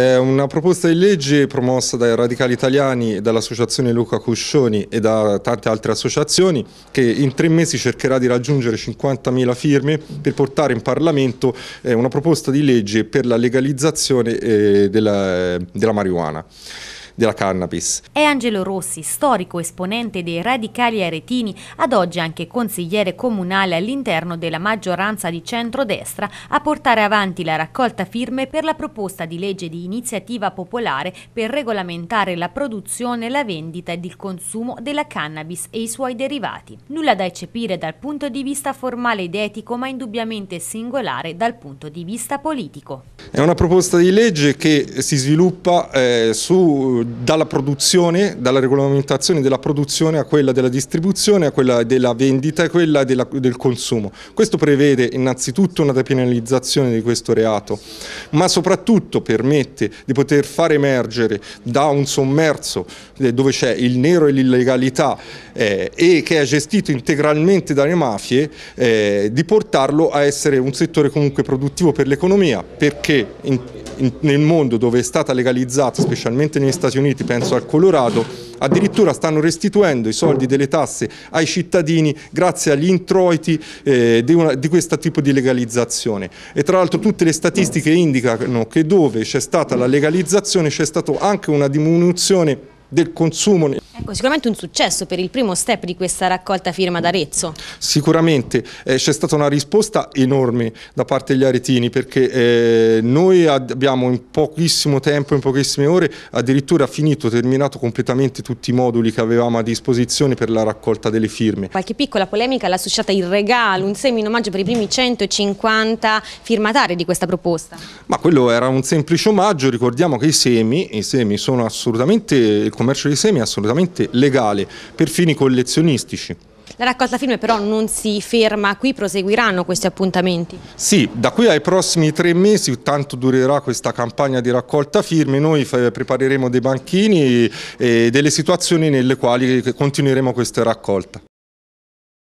È una proposta di legge promossa dai radicali italiani, dall'associazione Luca Cuscioni e da tante altre associazioni che in tre mesi cercherà di raggiungere 50.000 firme per portare in Parlamento eh, una proposta di legge per la legalizzazione eh, della, eh, della marijuana della cannabis. È Angelo Rossi, storico esponente dei radicali aretini, ad oggi anche consigliere comunale all'interno della maggioranza di centrodestra, a portare avanti la raccolta firme per la proposta di legge di iniziativa popolare per regolamentare la produzione, la vendita ed il consumo della cannabis e i suoi derivati. Nulla da eccepire dal punto di vista formale ed etico, ma indubbiamente singolare dal punto di vista politico. È una proposta di legge che si sviluppa eh, su dalla produzione, dalla regolamentazione della produzione a quella della distribuzione, a quella della vendita e a quella della, del consumo. Questo prevede innanzitutto una depenalizzazione di questo reato, ma soprattutto permette di poter far emergere da un sommerso eh, dove c'è il nero e l'illegalità eh, e che è gestito integralmente dalle mafie, eh, di portarlo a essere un settore comunque produttivo per l'economia, perché in, nel mondo dove è stata legalizzata, specialmente negli Stati Uniti, penso al Colorado, addirittura stanno restituendo i soldi delle tasse ai cittadini grazie agli introiti eh, di, una, di, questo tipo di legalizzazione. E tra l'altro tutte le statistiche indicano che dove c'è stata la legalizzazione c'è stata anche una diminuzione del consumo. Ecco, sicuramente un successo per il primo step di questa raccolta firma ad Arezzo. Sicuramente, eh, c'è stata una risposta enorme da parte degli aretini perché eh, noi abbiamo in pochissimo tempo, in pochissime ore, addirittura finito, terminato completamente tutti i moduli che avevamo a disposizione per la raccolta delle firme. Qualche piccola polemica l'ha suscitata il regalo, un semi in omaggio per i primi 150 firmatari di questa proposta. Ma quello era un semplice omaggio, ricordiamo che i semi, i semi sono assolutamente, il commercio dei semi è assolutamente perfettamente legale per fini collezionistici. La raccolta firme però non si ferma qui, proseguiranno questi appuntamenti? Sì, da qui ai prossimi tre mesi, tanto durerà questa campagna di raccolta firme, noi prepareremo dei banchini e delle situazioni nelle quali continueremo questa raccolta.